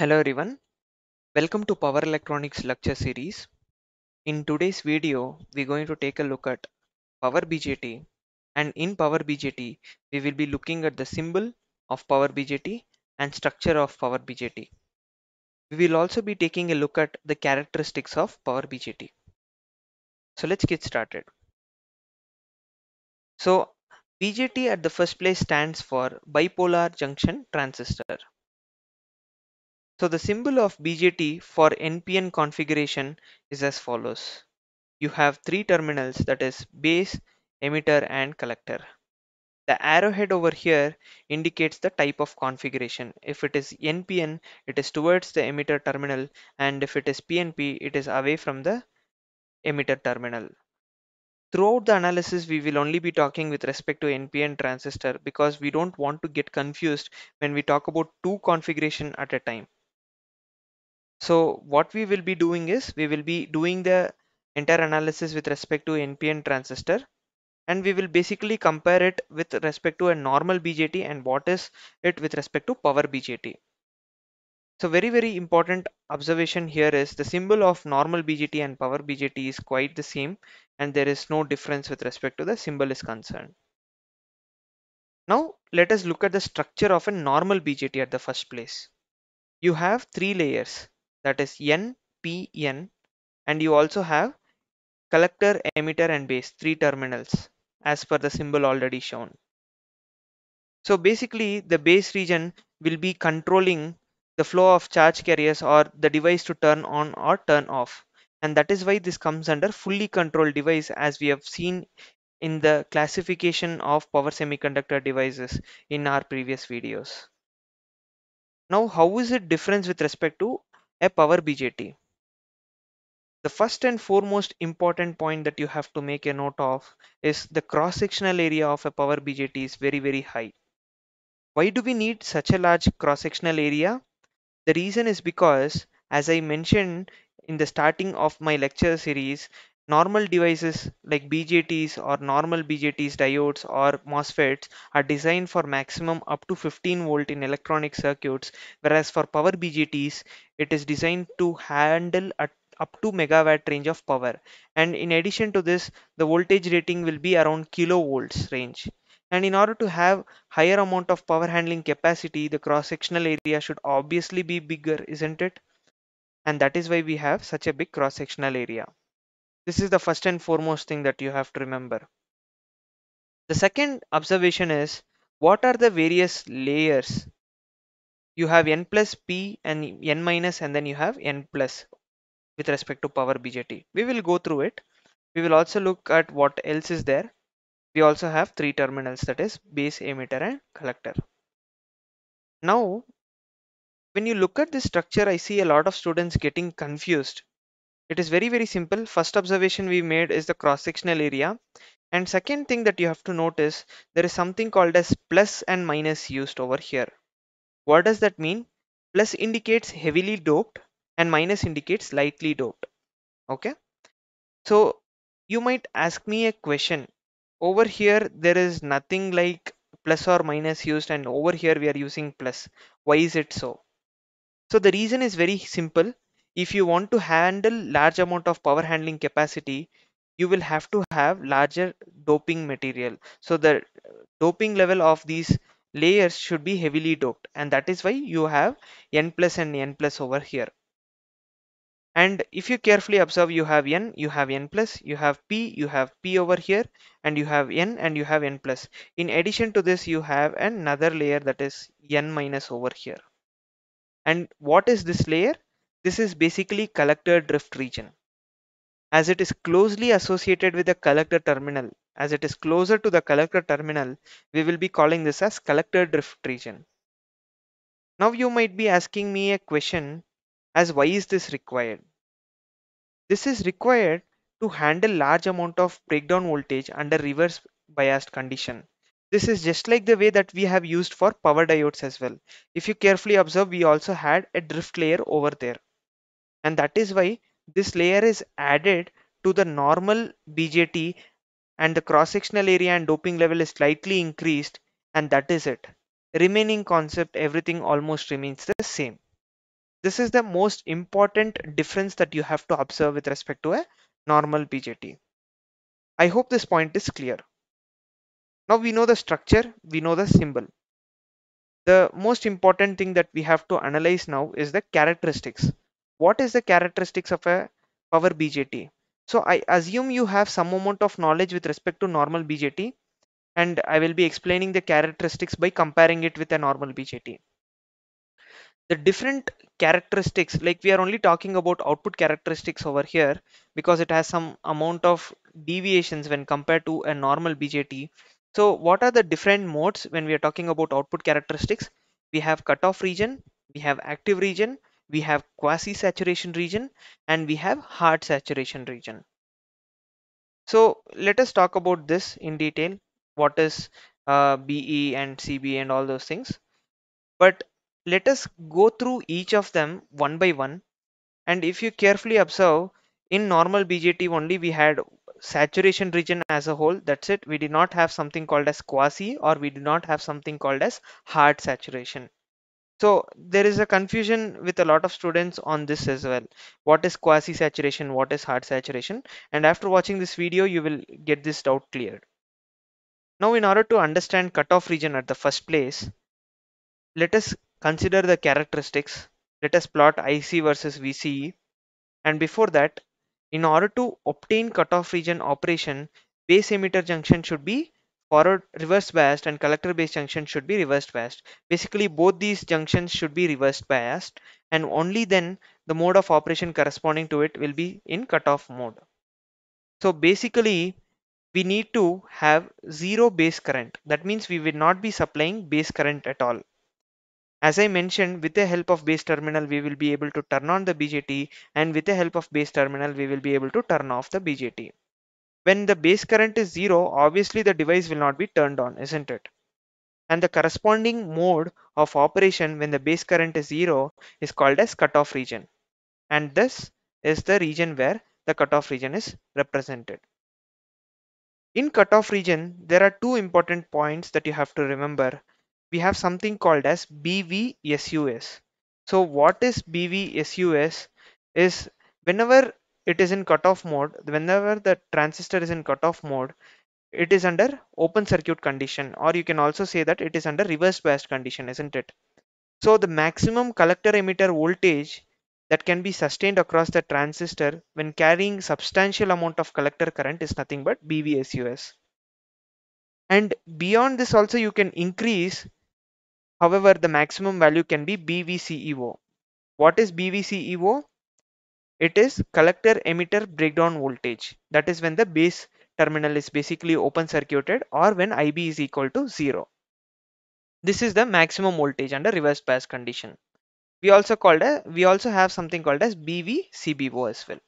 Hello everyone. Welcome to Power Electronics lecture series. In today's video, we're going to take a look at Power BJT and in Power BJT, we will be looking at the symbol of Power BJT and structure of Power BJT. We will also be taking a look at the characteristics of Power BJT. So let's get started. So BJT at the first place stands for bipolar junction transistor so the symbol of BJT for NPN configuration is as follows. You have three terminals that is base, emitter and collector. The arrowhead over here indicates the type of configuration. If it is NPN, it is towards the emitter terminal and if it is PNP, it is away from the emitter terminal. Throughout the analysis, we will only be talking with respect to NPN transistor because we don't want to get confused when we talk about two configuration at a time. So what we will be doing is we will be doing the entire analysis with respect to NPN transistor and we will basically compare it with respect to a normal BJT and what is it with respect to power BJT. So very very important observation here is the symbol of normal BJT and power BJT is quite the same and there is no difference with respect to the symbol is concerned. Now let us look at the structure of a normal BJT at the first place. You have three layers that is NPN and you also have collector, emitter and base three terminals as per the symbol already shown. So basically the base region will be controlling the flow of charge carriers or the device to turn on or turn off and that is why this comes under fully controlled device as we have seen in the classification of power semiconductor devices in our previous videos. Now how is it different with respect to a power BJT. The first and foremost important point that you have to make a note of is the cross-sectional area of a power BJT is very, very high. Why do we need such a large cross-sectional area? The reason is because, as I mentioned in the starting of my lecture series, normal devices like BJTs or normal BJTs diodes or MOSFETs are designed for maximum up to 15 volt in electronic circuits whereas for power BJTs it is designed to handle at up to megawatt range of power and in addition to this the voltage rating will be around kilovolts range and in order to have higher amount of power handling capacity the cross sectional area should obviously be bigger isn't it and that is why we have such a big cross sectional area this is the first and foremost thing that you have to remember. The second observation is what are the various layers? You have n plus p and n minus and then you have n plus with respect to power BJT. We will go through it. We will also look at what else is there. We also have three terminals that is base emitter and collector. Now when you look at this structure I see a lot of students getting confused it is very very simple first observation we made is the cross-sectional area and second thing that you have to notice there is something called as plus and minus used over here what does that mean plus indicates heavily doped and minus indicates lightly doped okay so you might ask me a question over here there is nothing like plus or minus used and over here we are using plus why is it so so the reason is very simple if you want to handle large amount of power handling capacity you will have to have larger doping material so the doping level of these layers should be heavily doped and that is why you have n plus and n plus over here and if you carefully observe you have n you have n plus you have p you have p over here and you have n and you have n plus in addition to this you have another layer that is n minus over here and what is this layer this is basically collector drift region. As it is closely associated with the collector terminal, as it is closer to the collector terminal, we will be calling this as collector drift region. Now you might be asking me a question as why is this required? This is required to handle large amount of breakdown voltage under reverse biased condition. This is just like the way that we have used for power diodes as well. If you carefully observe, we also had a drift layer over there and that is why this layer is added to the normal BJT and the cross-sectional area and doping level is slightly increased and that is it. Remaining concept everything almost remains the same. This is the most important difference that you have to observe with respect to a normal BJT. I hope this point is clear. Now we know the structure, we know the symbol. The most important thing that we have to analyze now is the characteristics what is the characteristics of a power BJT? So I assume you have some amount of knowledge with respect to normal BJT and I will be explaining the characteristics by comparing it with a normal BJT. The different characteristics like we are only talking about output characteristics over here because it has some amount of deviations when compared to a normal BJT. So what are the different modes when we are talking about output characteristics? We have cutoff region, we have active region, we have quasi saturation region and we have hard saturation region so let us talk about this in detail what is uh, BE and CB and all those things but let us go through each of them one by one and if you carefully observe in normal BJT only we had saturation region as a whole that's it we did not have something called as quasi or we do not have something called as hard saturation so there is a confusion with a lot of students on this as well what is quasi saturation what is hard saturation and after watching this video you will get this doubt cleared now in order to understand cutoff region at the first place let us consider the characteristics let us plot IC versus VCE and before that in order to obtain cutoff region operation base emitter junction should be forward reversed biased and collector based junction should be reversed biased basically both these junctions should be reversed biased and only then the mode of operation corresponding to it will be in cutoff mode so basically we need to have zero base current that means we will not be supplying base current at all as I mentioned, with the help of base terminal, we will be able to turn on the BJT and with the help of base terminal, we will be able to turn off the BJT when the base current is zero, obviously the device will not be turned on, isn't it? And the corresponding mode of operation when the base current is zero is called as cutoff region. And this is the region where the cutoff region is represented. In cutoff region, there are two important points that you have to remember. We have something called as BVSUS. So what is BVSUS? Is whenever it is in cutoff mode whenever the transistor is in cutoff mode it is under open circuit condition or you can also say that it is under reverse bias condition isn't it so the maximum collector emitter voltage that can be sustained across the transistor when carrying substantial amount of collector current is nothing but BVSUS and beyond this also you can increase however the maximum value can be BVCEO what is BVCEO it is collector emitter breakdown voltage that is when the base terminal is basically open circuited or when IB is equal to 0. This is the maximum voltage under reverse bias condition. We also called a, we also have something called as BVCBO as well.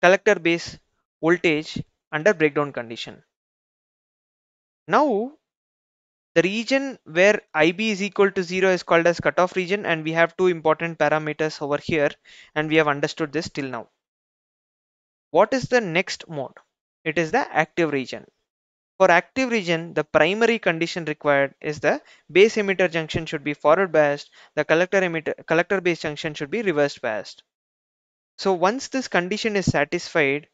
Collector base voltage under breakdown condition. Now the region where IB is equal to 0 is called as cutoff region and we have two important parameters over here and we have understood this till now. What is the next mode? It is the active region. For active region, the primary condition required is the base emitter junction should be forward biased, the collector emitter collector base junction should be reverse biased. So once this condition is satisfied,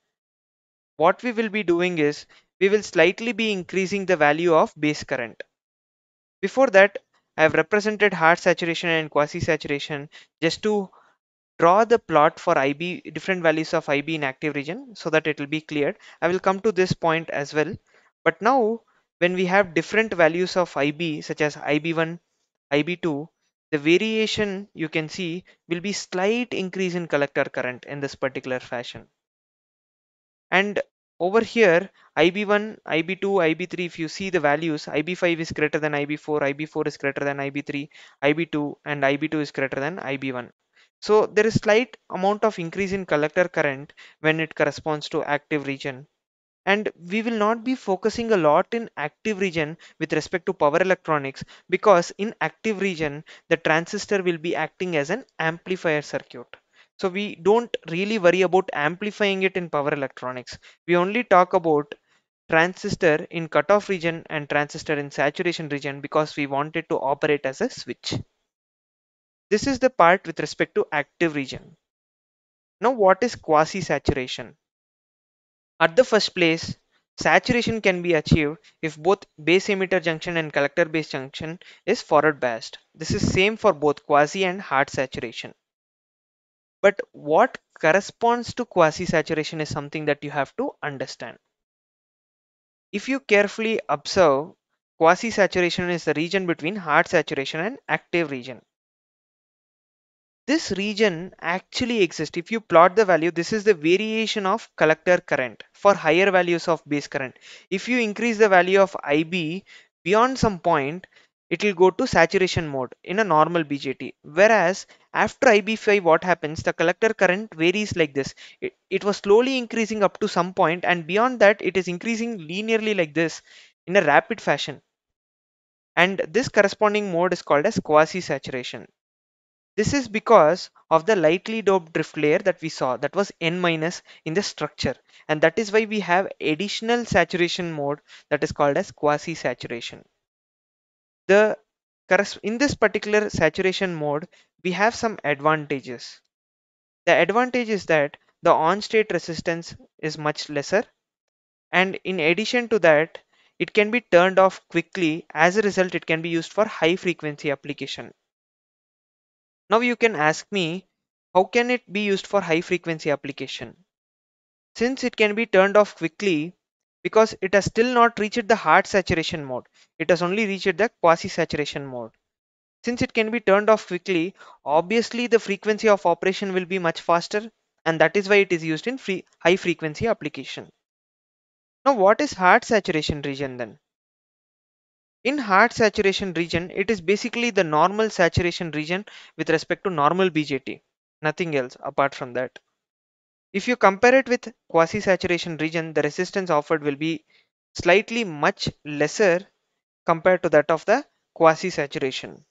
what we will be doing is we will slightly be increasing the value of base current. Before that, I have represented hard saturation and quasi-saturation just to draw the plot for IB, different values of IB in active region so that it will be cleared. I will come to this point as well. But now when we have different values of IB such as IB1, IB2, the variation you can see will be slight increase in collector current in this particular fashion. And over here ib1 ib2 ib3 if you see the values ib5 is greater than ib4 ib4 is greater than ib3 ib2 and ib2 is greater than ib1 so there is slight amount of increase in collector current when it corresponds to active region and we will not be focusing a lot in active region with respect to power electronics because in active region the transistor will be acting as an amplifier circuit so we don't really worry about amplifying it in power electronics. We only talk about transistor in cutoff region and transistor in saturation region because we want it to operate as a switch. This is the part with respect to active region. Now what is quasi-saturation? At the first place, saturation can be achieved if both base emitter junction and collector base junction is forward biased. This is same for both quasi and hard saturation but what corresponds to quasi saturation is something that you have to understand if you carefully observe quasi saturation is the region between hard saturation and active region this region actually exists if you plot the value this is the variation of collector current for higher values of base current if you increase the value of ib beyond some point it will go to saturation mode in a normal BJT. Whereas after IB5 what happens the collector current varies like this. It, it was slowly increasing up to some point and beyond that it is increasing linearly like this in a rapid fashion. And this corresponding mode is called as quasi-saturation. This is because of the lightly doped drift layer that we saw that was n minus in the structure and that is why we have additional saturation mode that is called as quasi-saturation the in this particular saturation mode we have some advantages the advantage is that the on state resistance is much lesser and in addition to that it can be turned off quickly as a result it can be used for high frequency application now you can ask me how can it be used for high frequency application since it can be turned off quickly because it has still not reached the hard saturation mode. It has only reached the quasi-saturation mode. Since it can be turned off quickly, obviously the frequency of operation will be much faster and that is why it is used in free high frequency application. Now what is hard saturation region then? In hard saturation region, it is basically the normal saturation region with respect to normal BJT, nothing else apart from that. If you compare it with quasi-saturation region, the resistance offered will be slightly much lesser compared to that of the quasi-saturation.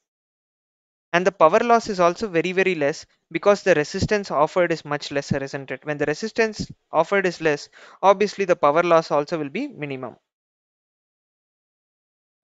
And the power loss is also very, very less because the resistance offered is much lesser, isn't it? When the resistance offered is less, obviously the power loss also will be minimum.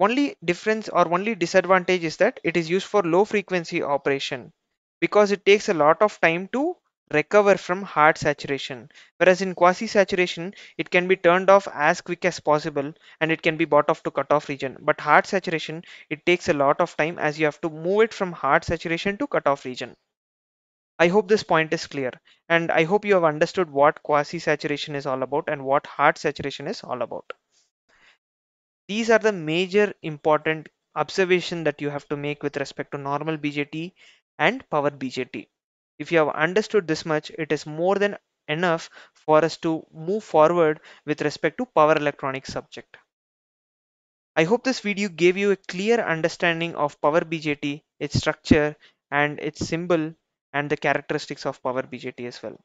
Only difference or only disadvantage is that it is used for low frequency operation because it takes a lot of time to recover from hard saturation. Whereas in quasi-saturation, it can be turned off as quick as possible and it can be bought off to cutoff region. But hard saturation, it takes a lot of time as you have to move it from hard saturation to cutoff region. I hope this point is clear and I hope you have understood what quasi-saturation is all about and what hard saturation is all about. These are the major important observation that you have to make with respect to normal BJT and power BJT. If you have understood this much, it is more than enough for us to move forward with respect to power electronics subject. I hope this video gave you a clear understanding of power BJT, its structure and its symbol and the characteristics of power BJT as well.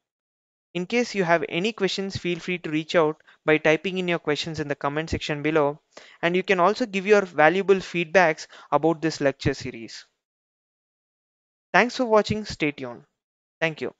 In case you have any questions, feel free to reach out by typing in your questions in the comment section below. And you can also give your valuable feedbacks about this lecture series. Thanks for watching. Stay tuned. Thank you.